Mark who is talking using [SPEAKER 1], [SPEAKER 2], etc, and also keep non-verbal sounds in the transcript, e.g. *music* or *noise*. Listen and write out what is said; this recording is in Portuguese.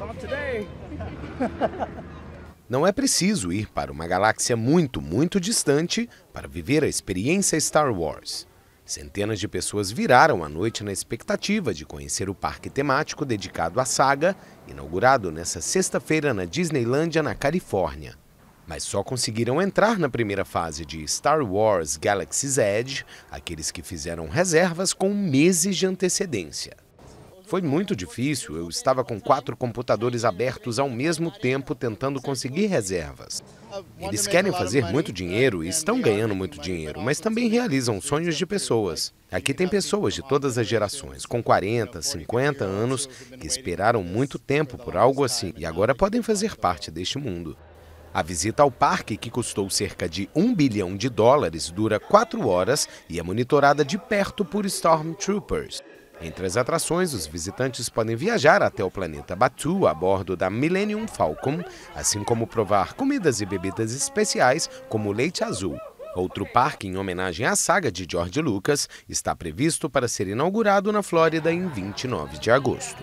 [SPEAKER 1] *laughs* Não é preciso ir para uma galáxia muito, muito distante para viver a experiência Star Wars. Centenas de pessoas viraram a noite na expectativa de conhecer o parque temático dedicado à saga, inaugurado nesta sexta-feira na Disneylandia na Califórnia. Mas só conseguiram entrar na primeira fase de Star Wars Galaxy's Edge aqueles que fizeram reservas com meses de antecedência. Foi muito difícil, eu estava com quatro computadores abertos ao mesmo tempo tentando conseguir reservas.
[SPEAKER 2] Eles querem fazer
[SPEAKER 1] muito dinheiro e estão ganhando muito dinheiro, mas também realizam sonhos de pessoas. Aqui tem pessoas de todas as gerações, com 40, 50 anos, que esperaram muito tempo por algo assim e agora podem fazer parte deste mundo. A visita ao parque, que custou cerca de um bilhão de dólares, dura quatro horas e é monitorada de perto por Stormtroopers. Entre as atrações, os visitantes podem viajar até o planeta Batu a bordo da Millennium Falcon, assim como provar comidas e bebidas especiais como leite azul. Outro parque em homenagem à saga de George Lucas está previsto para ser inaugurado na Flórida em 29 de agosto.